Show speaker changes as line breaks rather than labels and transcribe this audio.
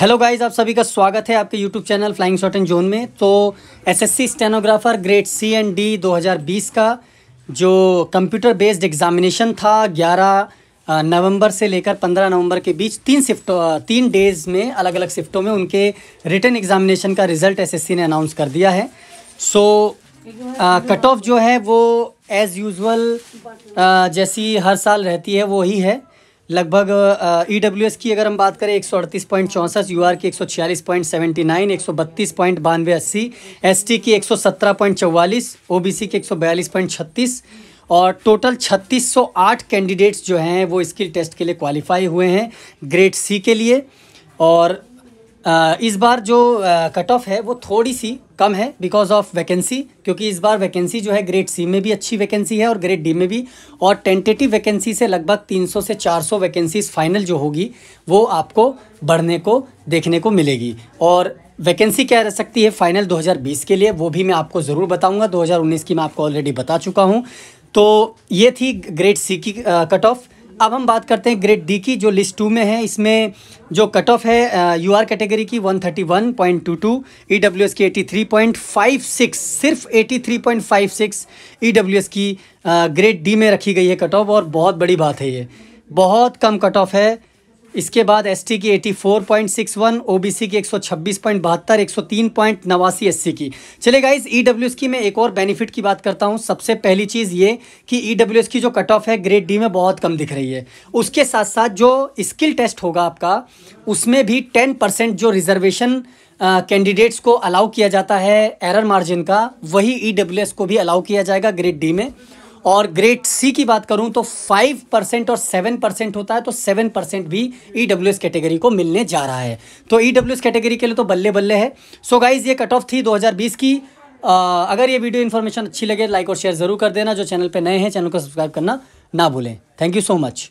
hello guys आप सभी का स्वागत है आपके YouTube channel flying shot and zone में तो SSC stenographer grade C and D 2020 का जो कंप्यूटर बेस्ड एग्जामिनेशन था 11 नवंबर से लेकर 15 नवंबर के बीच तीन शिफ्ट तीन डेज़ में अलग अलग शिफ्टों में उनके रिटर्न एग्जामिनेशन का रिज़ल्ट एस ने अनाउंस कर दिया है सो कट ऑफ जो है वो एज़ यूजल जैसी हर साल रहती है वो ही है लगभग ई डब्ल्यू एस की अगर हम बात करें एक सौ अड़तीस पॉइंट चौंसठ यू आर की एक सौ छियालीस पॉइंट सेवेंटी नाइन एक सौ बत्तीस पॉइंट बानवे अस्सी एस टी की एक सौ सत्रह पॉइंट चौवालीस ओ बी सी की एक सौ बयालीस पॉइंट छत्तीस और टोटल 3608 कैंडिडेट्स जो हैं वो स्किल टेस्ट के लिए क्वालिफाई हुए हैं ग्रेड सी के लिए और इस बार जो कट ऑफ है वो थोड़ी सी कम है बिकॉज ऑफ वैकेंसी क्योंकि इस बार वैकेंसी जो है ग्रेड सी में भी अच्छी वैकेंसी है और ग्रेड डी में भी और टेंटेटिव वैकेंसी से लगभग 300 से 400 वैकेंसीज फाइनल जो होगी वो आपको बढ़ने को देखने को मिलेगी और वैकेंसी क्या रह सकती है फाइनल 2020 के लिए वो भी मैं आपको ज़रूर बताऊँगा दो की मैं आपको ऑलरेडी बता चुका हूँ तो ये थी ग्रेड सी की कट ऑफ अब हम बात करते हैं ग्रेड डी की जो लिस्ट टू में है इसमें जो कट ऑफ है यू आर कैटेगरी की 131.22 ई डब्ल्यू एस की eighty three point five six सिर्फ eighty three point five six E W S की ग्रेड डी में रखी गई है कट ऑफ और बहुत बड़ी बात है ये बहुत कम कट ऑफ है इसके बाद एसटी की 84.61, ओबीसी की एक 126.72, नवासी एससी की चले गाइज ईडब्ल्यू की मैं एक और बेनिफिट की बात करता हूँ सबसे पहली चीज़ ये कि ईडब्ल्यू e की जो कट ऑफ है ग्रेड डी में बहुत कम दिख रही है उसके साथ साथ जो स्किल टेस्ट होगा आपका उसमें भी टेन परसेंट जो रिजर्वेशन कैंडिडेट्स को अलाउ किया जाता है एरर मार्जिन का वही ई e को भी अलाउ किया जाएगा ग्रेड डी में और ग्रेड सी की बात करूं तो फाइव परसेंट और सेवन परसेंट होता है तो सेवन परसेंट भी ई डब्ल्यू एस कैटेगरी को मिलने जा रहा है तो ई डब्ल्यू एस कैटेगरी के लिए तो बल्ले बल्ले है सो so गाइज ये कट ऑफ थी 2020 की आ, अगर ये वीडियो इन्फॉर्मेशन अच्छी लगे लाइक और शेयर ज़रूर कर देना जो चैनल पर नए हैं चैनल को सब्सक्राइब करना ना भूलें थैंक यू सो मच